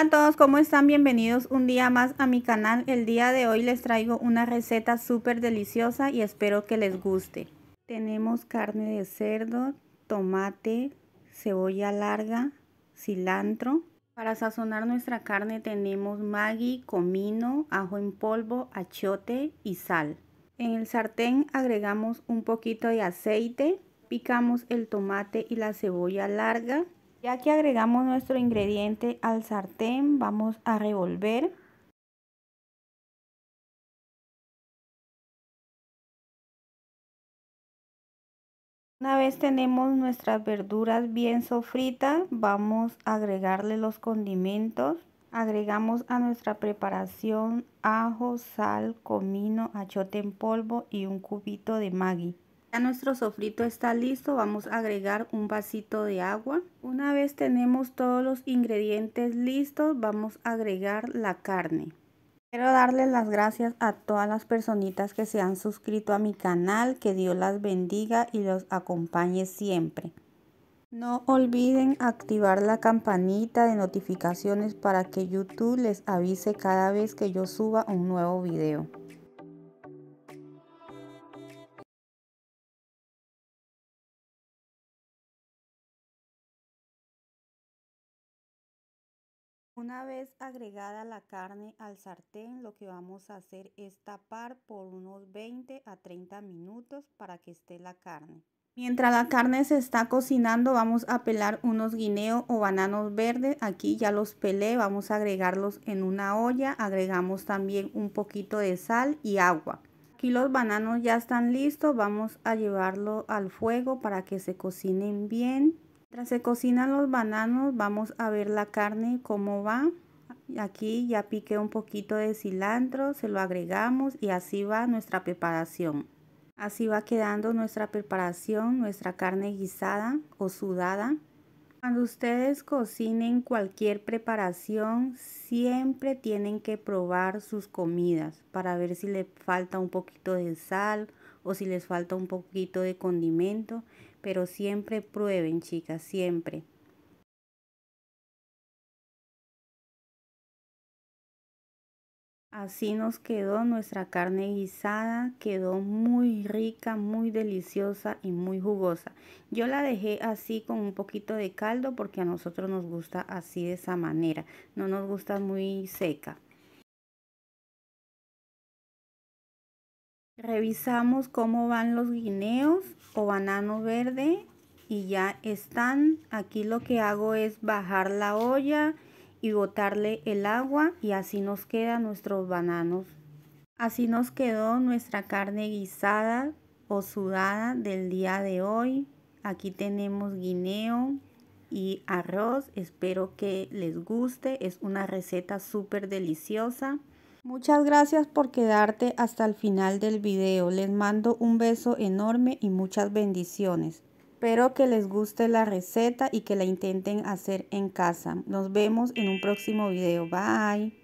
Hola a todos, ¿cómo están? Bienvenidos un día más a mi canal. El día de hoy les traigo una receta súper deliciosa y espero que les guste. Tenemos carne de cerdo, tomate, cebolla larga, cilantro. Para sazonar nuestra carne tenemos maggi, comino, ajo en polvo, achiote y sal. En el sartén agregamos un poquito de aceite, picamos el tomate y la cebolla larga ya que agregamos nuestro ingrediente al sartén, vamos a revolver. Una vez tenemos nuestras verduras bien sofritas, vamos a agregarle los condimentos. Agregamos a nuestra preparación ajo, sal, comino, achote en polvo y un cubito de maggi. Ya nuestro sofrito está listo, vamos a agregar un vasito de agua. Una vez tenemos todos los ingredientes listos, vamos a agregar la carne. Quiero darles las gracias a todas las personitas que se han suscrito a mi canal, que Dios las bendiga y los acompañe siempre. No olviden activar la campanita de notificaciones para que YouTube les avise cada vez que yo suba un nuevo video. Una vez agregada la carne al sartén, lo que vamos a hacer es tapar por unos 20 a 30 minutos para que esté la carne. Mientras la carne se está cocinando, vamos a pelar unos guineos o bananos verdes. Aquí ya los pelé, vamos a agregarlos en una olla. Agregamos también un poquito de sal y agua. Aquí los bananos ya están listos, vamos a llevarlo al fuego para que se cocinen bien. Tras se cocinan los bananos, vamos a ver la carne cómo va. Aquí ya piqué un poquito de cilantro, se lo agregamos y así va nuestra preparación. Así va quedando nuestra preparación, nuestra carne guisada o sudada. Cuando ustedes cocinen cualquier preparación, siempre tienen que probar sus comidas para ver si les falta un poquito de sal o si les falta un poquito de condimento, pero siempre prueben, chicas, siempre. Así nos quedó nuestra carne guisada, quedó muy rica, muy deliciosa y muy jugosa. Yo la dejé así con un poquito de caldo porque a nosotros nos gusta así de esa manera, no nos gusta muy seca. Revisamos cómo van los guineos o banano verde y ya están. Aquí lo que hago es bajar la olla y botarle el agua y así nos quedan nuestros bananos. Así nos quedó nuestra carne guisada o sudada del día de hoy. Aquí tenemos guineo y arroz. Espero que les guste. Es una receta súper deliciosa. Muchas gracias por quedarte hasta el final del video. Les mando un beso enorme y muchas bendiciones. Espero que les guste la receta y que la intenten hacer en casa. Nos vemos en un próximo video. Bye.